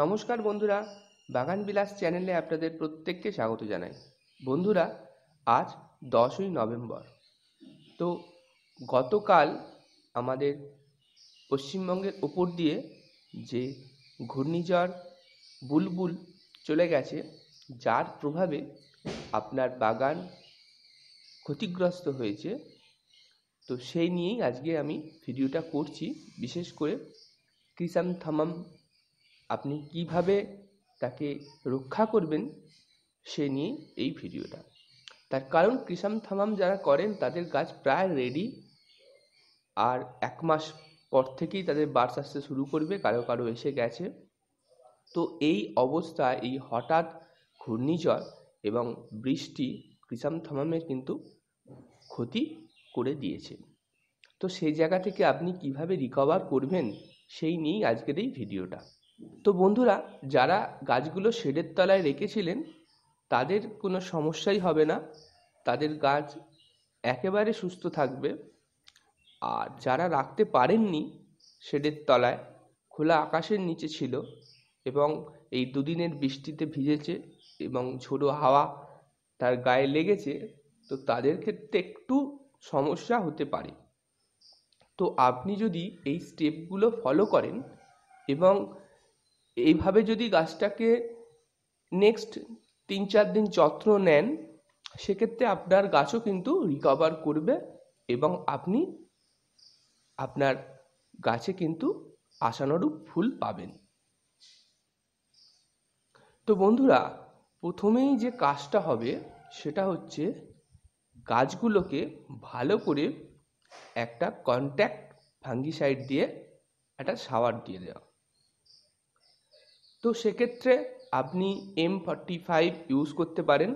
নমস্কার বন্ধুরা বাগান বিলাস চ্যানেলে আপনাদের প্রত্যেককে স্বাগত জানাই বন্ধুরা আজ দশই নভেম্বর তো গতকাল আমাদের পশ্চিমবঙ্গের ওপর দিয়ে যে ঘূর্ণিঝড় বুলবুল চলে গেছে যার প্রভাবে আপনার বাগান ক্ষতিগ্রস্ত হয়েছে তো সেই নিয়েই আজকে আমি ভিডিওটা করছি বিশেষ করে ক্রিসাম থামাম আপনি কীভাবে তাকে রক্ষা করবেন সে নিয়ে এই ভিডিওটা তার কারণ কৃষাম থামাম যারা করেন তাদের গাছ প্রায় রেডি আর এক মাস পর থেকেই তাদের বার্স আসতে শুরু করবে কারো কারো এসে গেছে তো এই অবস্থায় এই হঠাৎ ঘূর্ণিঝড় এবং বৃষ্টি কৃষাম থামামের কিন্তু ক্ষতি করে দিয়েছে তো সেই জায়গা থেকে আপনি কিভাবে রিকভার করবেন সেই নিয়েই আজকের এই ভিডিওটা তো বন্ধুরা যারা গাছগুলো শেডের তলায় রেখেছিলেন তাদের কোনো সমস্যাই হবে না তাদের গাছ একেবারে সুস্থ থাকবে আর যারা রাখতে পারেননি শেডের তলায় খোলা আকাশের নিচে ছিল এবং এই দুদিনের বৃষ্টিতে ভিজেছে এবং ঝোড়ো হাওয়া তার গায়ে লেগেছে তো তাদের ক্ষেত্রে একটু সমস্যা হতে পারে তো আপনি যদি এই স্টেপগুলো ফলো করেন এবং এইভাবে যদি গাছটাকে নেক্সট তিন চার দিন যত্ন নেন সেক্ষেত্রে আপনার গাছও কিন্তু রিকভার করবে এবং আপনি আপনার গাছে কিন্তু আশানুরূপ ফুল পাবেন তো বন্ধুরা প্রথমেই যে কাজটা হবে সেটা হচ্ছে গাছগুলোকে ভালো করে একটা কন্ট্যাক্ট ফাঙ্গিসাইড দিয়ে একটা সাওয়ার দিয়ে দেওয়া তো সেক্ষেত্রে আপনি এম ফর্টি ফাইভ ইউজ করতে পারেন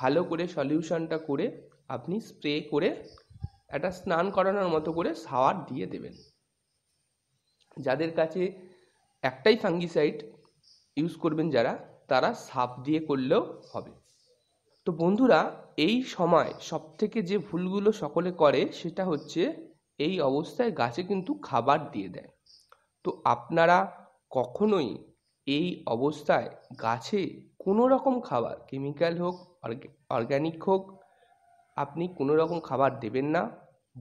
ভালো করে সলিউশনটা করে আপনি স্প্রে করে একটা স্নান করানোর মতো করে সাওয়ার দিয়ে দেবেন যাদের কাছে একটাই ফাঙ্গিসাইড ইউজ করবেন যারা তারা সাপ দিয়ে করলেও হবে তো বন্ধুরা এই সময় সব থেকে যে ভুলগুলো সকলে করে সেটা হচ্ছে এই অবস্থায় গাছে কিন্তু খাবার দিয়ে দেয় তো আপনারা কখনোই এই অবস্থায় গাছে কোনো রকম খাবার কেমিক্যাল হোক অর্গ্যানিক হোক আপনি কোনো রকম খাবার দেবেন না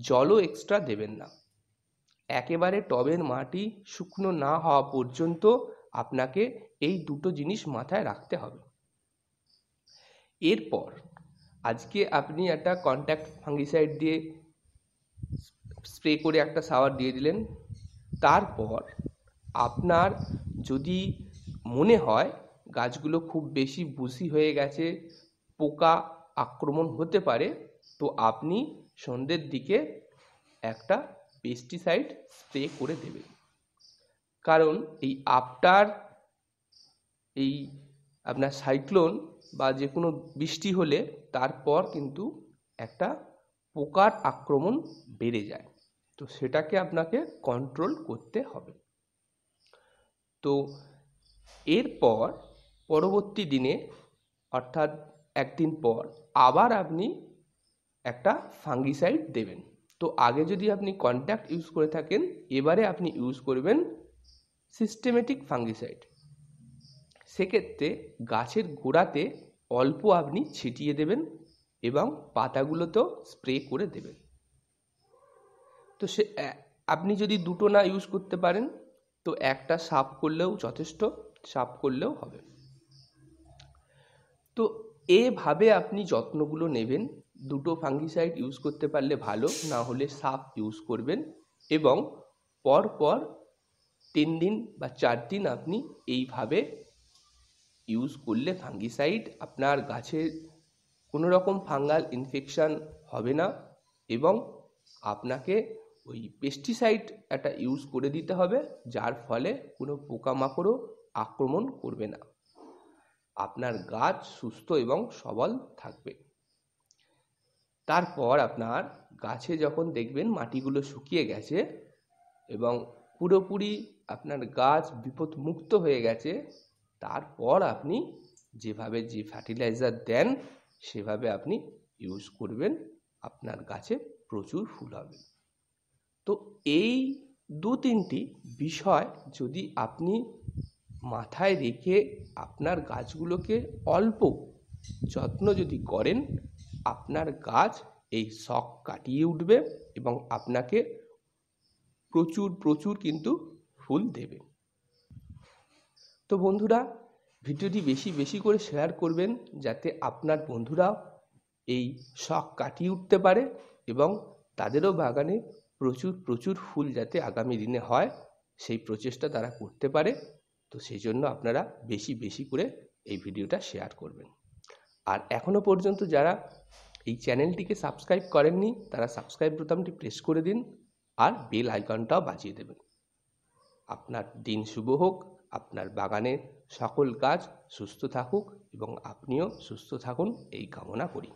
জলও এক্সট্রা দেবেন না একেবারে টবের মাটি শুকনো না হওয়া পর্যন্ত আপনাকে এই দুটো জিনিস মাথায় রাখতে হবে এরপর আজকে আপনি একটা কন্ট্যাক্ট ফাঙ্গিসাইড দিয়ে স্প্রে করে একটা সাওয়ার দিয়ে দিলেন তারপর আপনার যদি মনে হয় গাছগুলো খুব বেশি বুসি হয়ে গেছে পোকা আক্রমণ হতে পারে তো আপনি সন্ধ্যের দিকে একটা পেস্টিসাইড স্প্রে করে দেবেন কারণ এই আফটার এই আপনার সাইক্লোন বা যে কোনো বৃষ্টি হলে তারপর কিন্তু একটা পোকার আক্রমণ বেড়ে যায় তো সেটাকে আপনাকে কন্ট্রোল করতে হবে তো এরপর পরবর্তী দিনে অর্থাৎ একদিন পর আবার আপনি একটা ফাঙ্গিসাইড দেবেন তো আগে যদি আপনি কন্ট্যাক্ট ইউজ করে থাকেন এবারে আপনি ইউজ করবেন সিস্টেমেটিক ফাঙ্গিসাইড সেক্ষেত্রে গাছের গোড়াতে অল্প আপনি ছিটিয়ে দেবেন এবং পাতাগুলোতেও স্প্রে করে দেবেন তো সে আপনি যদি দুটো না ইউজ করতে পারেন তো একটা সাফ করলেও যথেষ্ট চাপ করলেও হবে তো এভাবে আপনি যত্নগুলো নেবেন দুটো ফাঙ্গিসাইড ইউজ করতে পারলে ভালো না হলে সাপ ইউজ করবেন এবং পরপর তিন দিন বা চার দিন আপনি এইভাবে ইউজ করলে ফাঙ্গিসাইড আপনার গাছের কোনো রকম ফাঙ্গাল ইনফেকশান হবে না এবং আপনাকে ওই পেস্টিসাইড একটা ইউজ করে দিতে হবে যার ফলে কোনো পোকামাকড়ও আক্রমণ করবে না আপনার গাছ সুস্থ এবং সবল থাকবে তারপর আপনার গাছে যখন দেখবেন মাটিগুলো শুকিয়ে গেছে এবং পুরোপুরি আপনার গাছ বিপদমুক্ত হয়ে গেছে তারপর আপনি যেভাবে যে ফার্টিলাইজার দেন সেভাবে আপনি ইউজ করবেন আপনার গাছে প্রচুর ফুল হবে তো এই দু তিনটি বিষয় যদি আপনি মাথায় রেখে আপনার গাছগুলোকে অল্প যত্ন যদি করেন আপনার গাছ এই শখ কাটিয়ে উঠবে এবং আপনাকে প্রচুর প্রচুর কিন্তু ফুল দেবে তো বন্ধুরা ভিডিওটি বেশি বেশি করে শেয়ার করবেন যাতে আপনার বন্ধুরা এই শখ কাটিয়ে উঠতে পারে এবং তাদেরও বাগানে প্রচুর প্রচুর ফুল যাতে আগামী দিনে হয় সেই প্রচেষ্টা তারা করতে পারে তো সেই জন্য আপনারা বেশি বেশি করে এই ভিডিওটা শেয়ার করবেন আর এখনও পর্যন্ত যারা এই চ্যানেলটিকে সাবস্ক্রাইব করেননি তারা সাবস্ক্রাইব বোতামটি প্রেস করে দিন আর বেল আইকনটাও বাজিয়ে দেবেন আপনার দিন শুভ হোক আপনার বাগানে সকল কাজ সুস্থ থাকুক এবং আপনিও সুস্থ থাকুন এই কামনা করি